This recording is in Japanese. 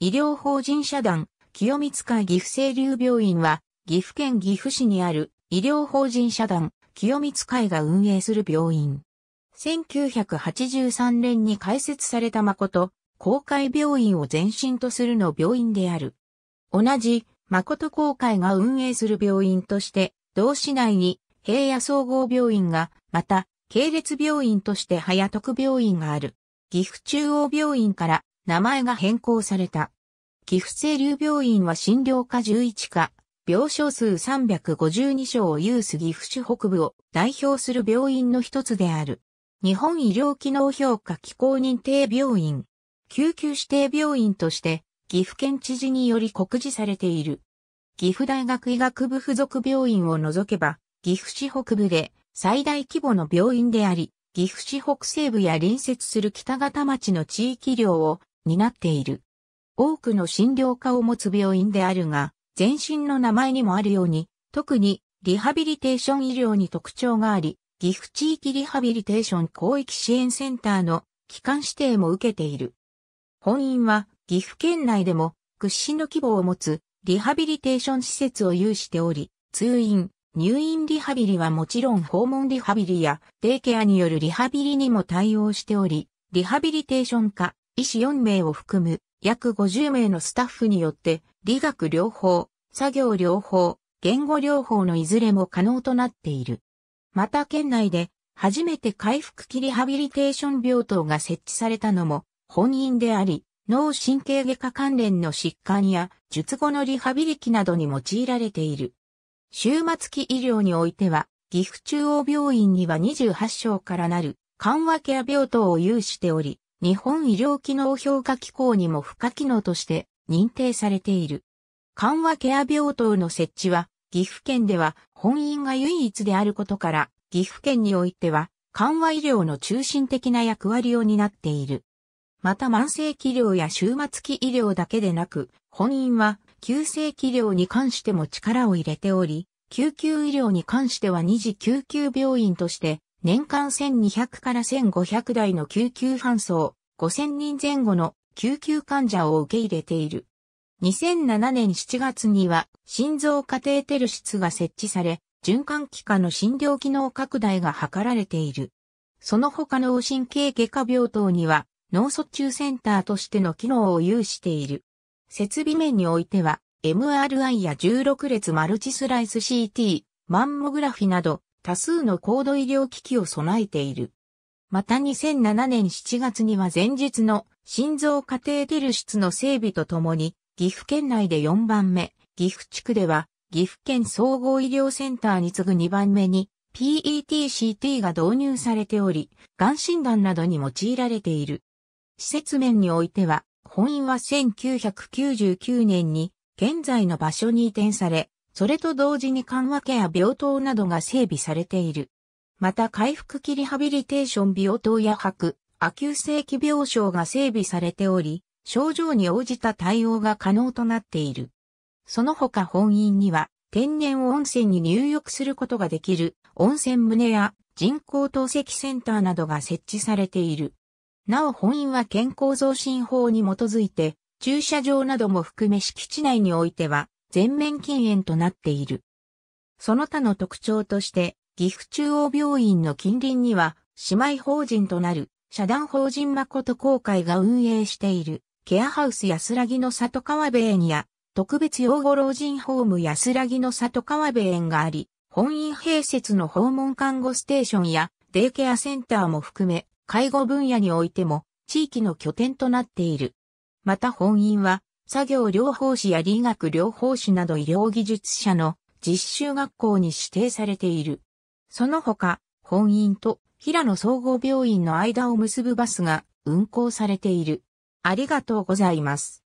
医療法人社団、清光会岐阜清流病院は、岐阜県岐阜市にある医療法人社団、清光会が運営する病院。1983年に開設された誠、公会病院を前身とするの病院である。同じ、誠公会が運営する病院として、同市内に平野総合病院が、また、系列病院として早徳病院がある。岐阜中央病院から名前が変更された。岐阜清流病院は診療科11科、病床数352床を有す岐阜市北部を代表する病院の一つである。日本医療機能評価機構認定病院、救急指定病院として岐阜県知事により告示されている。岐阜大学医学部附属病院を除けば、岐阜市北部で最大規模の病院であり、岐阜市北西部や隣接する北方町の地域量を担っている。多くの診療科を持つ病院であるが、全身の名前にもあるように、特にリハビリテーション医療に特徴があり、岐阜地域リハビリテーション広域支援センターの機関指定も受けている。本院は岐阜県内でも屈指の規模を持つリハビリテーション施設を有しており、通院、入院リハビリはもちろん訪問リハビリやデイケアによるリハビリにも対応しており、リハビリテーション科、医師4名を含む約50名のスタッフによって理学療法、作業療法、言語療法のいずれも可能となっている。また県内で初めて回復期リハビリテーション病棟が設置されたのも本院であり、脳神経外科関連の疾患や術後のリハビリ期などに用いられている。終末期医療においては、岐阜中央病院には28床からなる緩和ケア病棟を有しており、日本医療機能評価機構にも付加機能として認定されている。緩和ケア病棟の設置は、岐阜県では本院が唯一であることから、岐阜県においては、緩和医療の中心的な役割を担っている。また慢性期療や終末期医療だけでなく、本院は急性期療に関しても力を入れており、救急医療に関しては二次救急病院として年間1200から1500台の救急搬送、5000人前後の救急患者を受け入れている。2007年7月には心臓カテーテル室が設置され、循環器科の診療機能拡大が図られている。その他の神経外科病棟には脳卒中センターとしての機能を有している。設備面においては MRI や16列マルチスライス CT、マンモグラフィなど多数の高度医療機器を備えている。また2007年7月には前日の心臓カテーテル室の整備とともに、岐阜県内で4番目、岐阜地区では、岐阜県総合医療センターに次ぐ2番目に、PETCT が導入されており、がん診断などに用いられている。施設面においては、本院は1999年に現在の場所に移転され、それと同時に緩和ケア病棟などが整備されている。また回復期リハビリテーション病棟や白、亜急性期病床が整備されており、症状に応じた対応が可能となっている。その他本院には、天然温泉に入浴することができる温泉棟や人工透析センターなどが設置されている。なお本院は健康増進法に基づいて、駐車場なども含め敷地内においては、全面禁煙となっている。その他の特徴として、岐阜中央病院の近隣には、姉妹法人となる、社団法人誠公会が運営している、ケアハウス安らぎの里川部園や、特別養護老人ホーム安らぎの里川部園があり、本院併設の訪問看護ステーションや、デイケアセンターも含め、介護分野においても、地域の拠点となっている。また本院は、作業療法士や理学療法士など医療技術者の実習学校に指定されている。その他、本院と平野総合病院の間を結ぶバスが運行されている。ありがとうございます。